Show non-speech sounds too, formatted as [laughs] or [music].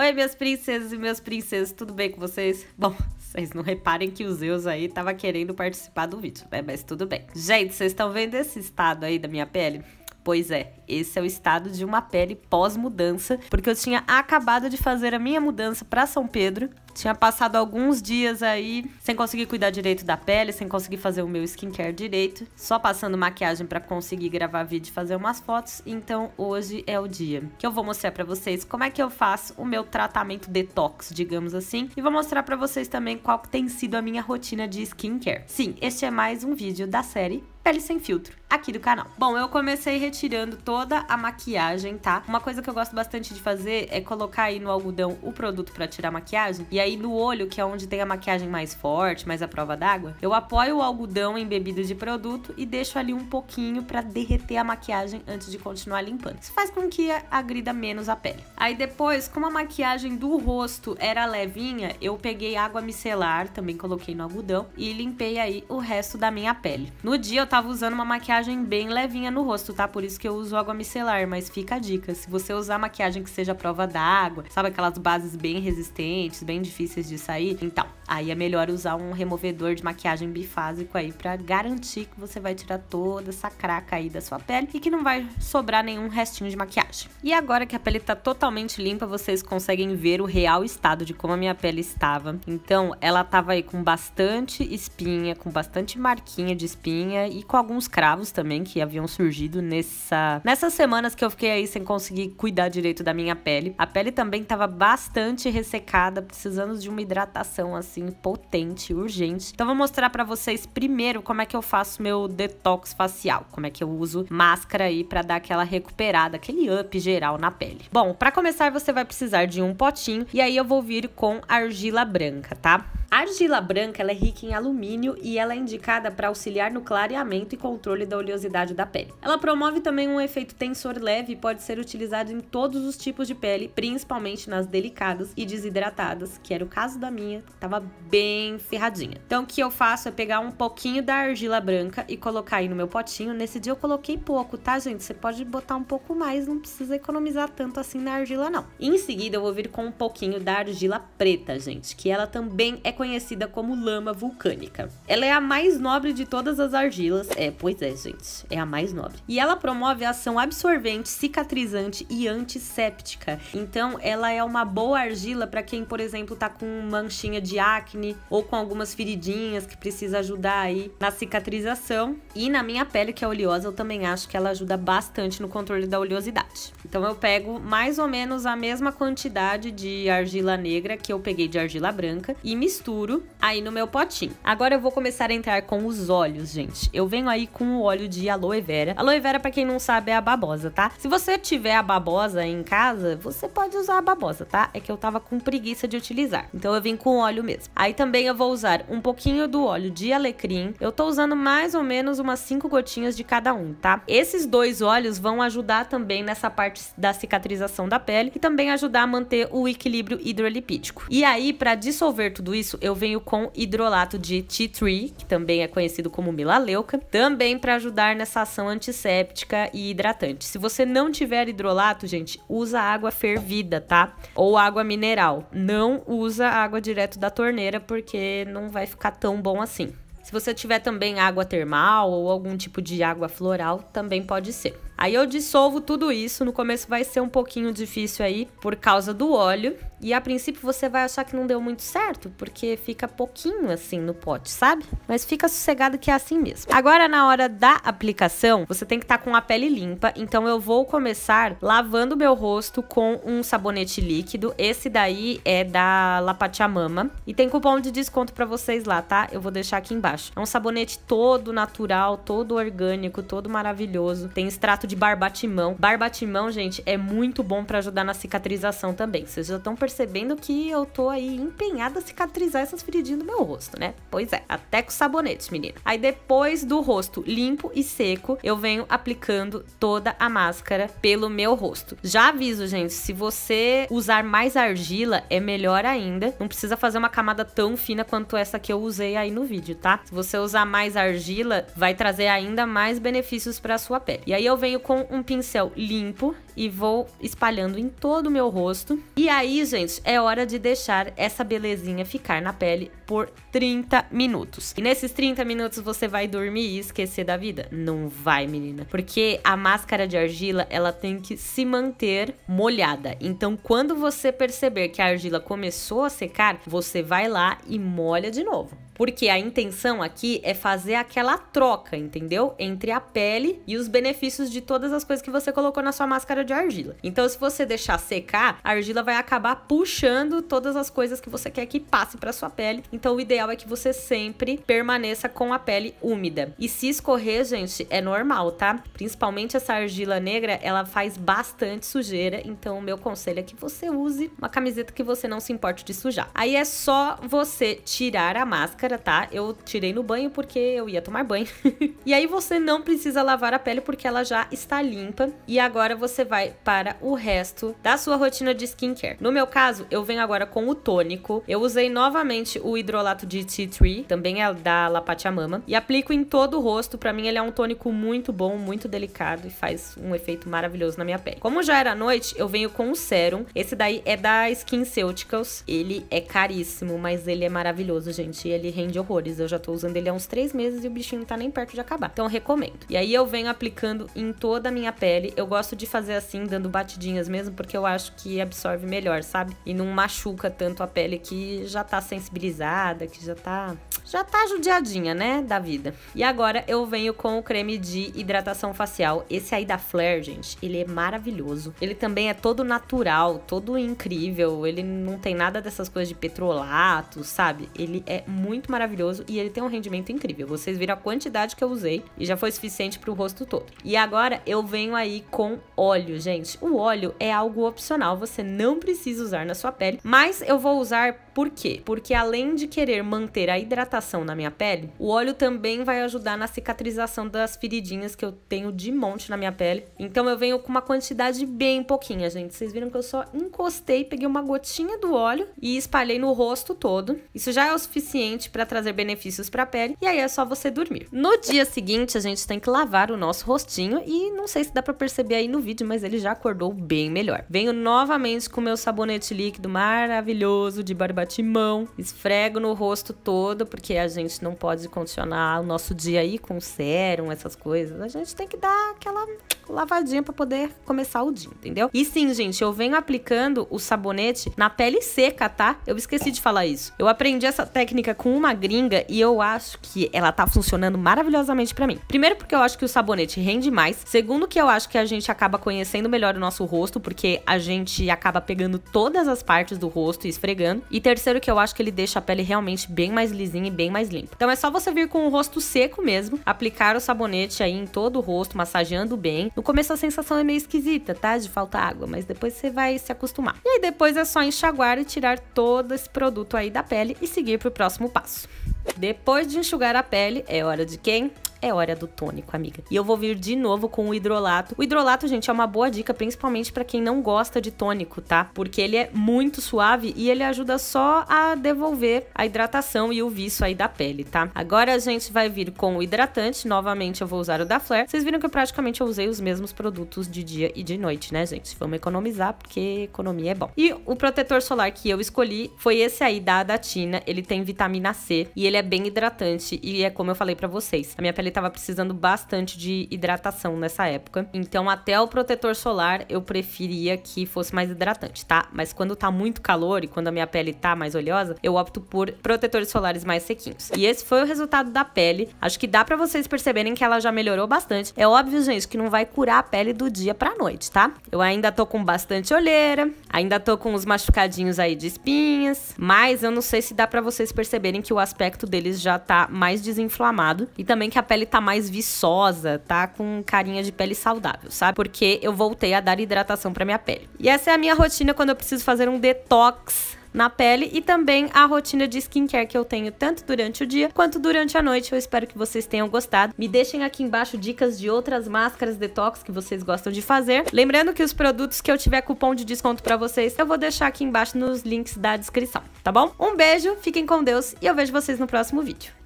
Oi, minhas princesas e meus princesas, tudo bem com vocês? Bom, vocês não reparem que o Zeus aí tava querendo participar do vídeo, né? Mas tudo bem. Gente, vocês estão vendo esse estado aí da minha pele? Pois é, esse é o estado de uma pele pós-mudança, porque eu tinha acabado de fazer a minha mudança para São Pedro tinha passado alguns dias aí sem conseguir cuidar direito da pele, sem conseguir fazer o meu skincare direito, só passando maquiagem para conseguir gravar vídeo e fazer umas fotos. Então hoje é o dia que eu vou mostrar para vocês como é que eu faço o meu tratamento detox, digamos assim, e vou mostrar para vocês também qual que tem sido a minha rotina de skincare. Sim, este é mais um vídeo da série pele sem filtro aqui do canal. Bom, eu comecei retirando toda a maquiagem, tá? Uma coisa que eu gosto bastante de fazer é colocar aí no algodão o produto para tirar a maquiagem e aí aí no olho, que é onde tem a maquiagem mais forte, mais a prova d'água, eu apoio o algodão em bebidas de produto e deixo ali um pouquinho para derreter a maquiagem antes de continuar limpando. Isso faz com que agrida menos a pele. Aí depois, como a maquiagem do rosto era levinha, eu peguei água micelar, também coloquei no algodão e limpei aí o resto da minha pele. No dia eu tava usando uma maquiagem bem levinha no rosto, tá? Por isso que eu uso água micelar, mas fica a dica, se você usar maquiagem que seja prova d'água, sabe aquelas bases bem resistentes, bem difíceis de sair então, Aí é melhor usar um removedor de maquiagem bifásico aí para garantir que você vai tirar toda essa craca aí da sua pele e que não vai sobrar nenhum restinho de maquiagem. E agora que a pele tá totalmente limpa, vocês conseguem ver o real estado de como a minha pele estava. Então, ela tava aí com bastante espinha, com bastante marquinha de espinha e com alguns cravos também que haviam surgido nessa nessas semanas que eu fiquei aí sem conseguir cuidar direito da minha pele. A pele também tava bastante ressecada, precisando de uma hidratação assim assim, potente, urgente. Então vou mostrar para vocês primeiro como é que eu faço meu detox facial, como é que eu uso máscara aí para dar aquela recuperada, aquele up geral na pele. Bom, para começar você vai precisar de um potinho e aí eu vou vir com argila branca, tá? A argila branca ela é rica em alumínio e ela é indicada para auxiliar no clareamento e controle da oleosidade da pele. Ela promove também um efeito tensor leve e pode ser utilizada em todos os tipos de pele, principalmente nas delicadas e desidratadas, que era o caso da minha, que tava bem ferradinha. Então o que eu faço é pegar um pouquinho da argila branca e colocar aí no meu potinho. Nesse dia eu coloquei pouco, tá, gente? Você pode botar um pouco mais, não precisa economizar tanto assim na argila não. Em seguida eu vou vir com um pouquinho da argila preta, gente, que ela também é conhecida como lama vulcânica. Ela é a mais nobre de todas as argilas. É, pois é, gente. É a mais nobre. E ela promove a ação absorvente, cicatrizante e antisséptica. Então, ela é uma boa argila para quem, por exemplo, tá com manchinha de acne ou com algumas feridinhas que precisa ajudar aí na cicatrização. E na minha pele, que é oleosa, eu também acho que ela ajuda bastante no controle da oleosidade. Então, eu pego mais ou menos a mesma quantidade de argila negra que eu peguei de argila branca e misturo aí no meu potinho. Agora eu vou começar a entrar com os olhos, gente. Eu venho aí com o óleo de aloe vera. Aloe vera, pra quem não sabe, é a babosa, tá? Se você tiver a babosa em casa, você pode usar a babosa, tá? É que eu tava com preguiça de utilizar. Então eu vim com óleo mesmo. Aí também eu vou usar um pouquinho do óleo de alecrim. Eu tô usando mais ou menos umas 5 gotinhas de cada um, tá? Esses dois óleos vão ajudar também nessa parte da cicatrização da pele e também ajudar a manter o equilíbrio hidrolipídico. E aí, para dissolver tudo isso, eu venho com hidrolato de tea tree, que também é conhecido como milaleuca, também para ajudar nessa ação antisséptica e hidratante. Se você não tiver hidrolato, gente, usa água fervida, tá? Ou água mineral. Não usa água direto da torneira, porque não vai ficar tão bom assim. Se você tiver também água termal ou algum tipo de água floral, também pode ser. Aí eu dissolvo tudo isso, no começo vai ser um pouquinho difícil aí por causa do óleo, e a princípio você vai achar que não deu muito certo, porque fica pouquinho assim no pote, sabe? Mas fica sossegado que é assim mesmo. Agora na hora da aplicação, você tem que estar tá com a pele limpa, então eu vou começar lavando meu rosto com um sabonete líquido. Esse daí é da Lapachamama e tem cupom de desconto para vocês lá, tá? Eu vou deixar aqui embaixo. É um sabonete todo natural, todo orgânico, todo maravilhoso. Tem extrato de barbatimão. Barbatimão, gente, é muito bom para ajudar na cicatrização também. Vocês já estão percebendo que eu tô aí empenhada a cicatrizar essas feridinhas do meu rosto, né? Pois é, até com sabonete, menina. Aí depois do rosto limpo e seco, eu venho aplicando toda a máscara pelo meu rosto. Já aviso, gente, se você usar mais argila, é melhor ainda. Não precisa fazer uma camada tão fina quanto essa que eu usei aí no vídeo, tá? Se você usar mais argila, vai trazer ainda mais benefícios para sua pele. E aí eu venho venho com um pincel limpo e vou espalhando em todo o meu rosto. E aí, gente, é hora de deixar essa belezinha ficar na pele por 30 minutos. E nesses 30 minutos você vai dormir e esquecer da vida? Não vai, menina. Porque a máscara de argila, ela tem que se manter molhada. Então, quando você perceber que a argila começou a secar, você vai lá e molha de novo porque a intenção aqui é fazer aquela troca, entendeu? Entre a pele e os benefícios de todas as coisas que você colocou na sua máscara de argila. Então, se você deixar secar, a argila vai acabar puxando todas as coisas que você quer que passe para sua pele. Então, o ideal é que você sempre permaneça com a pele úmida. E se escorrer, gente, é normal, tá? Principalmente essa argila negra, ela faz bastante sujeira, então o meu conselho é que você use uma camiseta que você não se importe de sujar. Aí é só você tirar a máscara máscara, tá? Eu tirei no banho porque eu ia tomar banho. [laughs] e aí você não precisa lavar a pele porque ela já está limpa. E agora você vai para o resto da sua rotina de skincare. No meu caso, eu venho agora com o tônico. Eu usei novamente o hidrolato de tea tree, também é da La Pachamama, e aplico em todo o rosto. Para mim ele é um tônico muito bom, muito delicado e faz um efeito maravilhoso na minha pele. Como já era noite, eu venho com o sérum. Esse daí é da skin Celticals. Ele é caríssimo, mas ele é maravilhoso, gente. Ele rende horrores. Eu já tô usando ele há uns três meses e o bichinho não tá nem perto de acabar. Então eu recomendo. E aí eu venho aplicando em toda a minha pele. Eu gosto de fazer assim, dando batidinhas mesmo, porque eu acho que absorve melhor, sabe? E não machuca tanto a pele que já tá sensibilizada, que já tá. Já tá judiadinha, né? Da vida. E agora eu venho com o creme de hidratação facial. Esse aí da Flare, gente, ele é maravilhoso. Ele também é todo natural, todo incrível. Ele não tem nada dessas coisas de petrolato, sabe? Ele é muito muito maravilhoso e ele tem um rendimento incrível. Vocês viram a quantidade que eu usei e já foi suficiente para o rosto todo. E agora eu venho aí com óleo, gente. O óleo é algo opcional, você não precisa usar na sua pele, mas eu vou usar por quê? Porque além de querer manter a hidratação na minha pele, o óleo também vai ajudar na cicatrização das feridinhas que eu tenho de monte na minha pele. Então eu venho com uma quantidade bem pouquinha, gente. Vocês viram que eu só encostei, peguei uma gotinha do óleo e espalhei no rosto todo. Isso já é o suficiente para trazer benefícios para a pele e aí é só você dormir. No dia seguinte, a gente tem que lavar o nosso rostinho e não sei se dá para perceber aí no vídeo, mas ele já acordou bem melhor. Venho novamente com o meu sabonete líquido maravilhoso de barbatinha timão, esfrego no rosto todo, porque a gente não pode condicionar o nosso dia aí com sérum, essas coisas. A gente tem que dar aquela lavadinha para poder começar o dia, entendeu? E sim, gente, eu venho aplicando o sabonete na pele seca, tá? Eu esqueci de falar isso. Eu aprendi essa técnica com uma gringa e eu acho que ela tá funcionando maravilhosamente para mim. Primeiro porque eu acho que o sabonete rende mais, segundo que eu acho que a gente acaba conhecendo melhor o nosso rosto, porque a gente acaba pegando todas as partes do rosto e esfregando, e terceiro terceiro que eu acho que ele deixa a pele realmente bem mais lisinha e bem mais limpa. Então é só você vir com o rosto seco mesmo, aplicar o sabonete aí em todo o rosto, massageando bem. No começo a sensação é meio esquisita, tá? De falta água, mas depois você vai se acostumar. E aí depois é só enxaguar e tirar todo esse produto aí da pele e seguir pro próximo passo. Depois de enxugar a pele, é hora de quem? é hora do tônico, amiga. E eu vou vir de novo com o hidrolato. O hidrolato, gente, é uma boa dica, principalmente para quem não gosta de tônico, tá? Porque ele é muito suave e ele ajuda só a devolver a hidratação e o viço aí da pele, tá? Agora a gente vai vir com o hidratante. Novamente eu vou usar o da Flair. Vocês viram que eu praticamente usei os mesmos produtos de dia e de noite, né, gente? Vamos economizar porque economia é bom. E o protetor solar que eu escolhi foi esse aí da Adatina. Ele tem vitamina C e ele é bem hidratante e é como eu falei para vocês. A minha pele ele precisando bastante de hidratação nessa época. Então, até o protetor solar eu preferia que fosse mais hidratante, tá? Mas quando tá muito calor e quando a minha pele tá mais oleosa, eu opto por protetores solares mais sequinhos. E esse foi o resultado da pele. Acho que dá para vocês perceberem que ela já melhorou bastante. É óbvio, gente, que não vai curar a pele do dia pra noite, tá? Eu ainda tô com bastante olheira, ainda tô com os machucadinhos aí de espinhas, mas eu não sei se dá para vocês perceberem que o aspecto deles já tá mais desinflamado e também que a pele pele tá mais viçosa, tá com carinha de pele saudável, sabe? Porque eu voltei a dar hidratação para minha pele. E essa é a minha rotina quando eu preciso fazer um detox na pele e também a rotina de skincare que eu tenho tanto durante o dia quanto durante a noite. Eu espero que vocês tenham gostado. Me deixem aqui embaixo dicas de outras máscaras detox que vocês gostam de fazer. Lembrando que os produtos que eu tiver cupom de desconto para vocês, eu vou deixar aqui embaixo nos links da descrição, tá bom? Um beijo, fiquem com Deus e eu vejo vocês no próximo vídeo.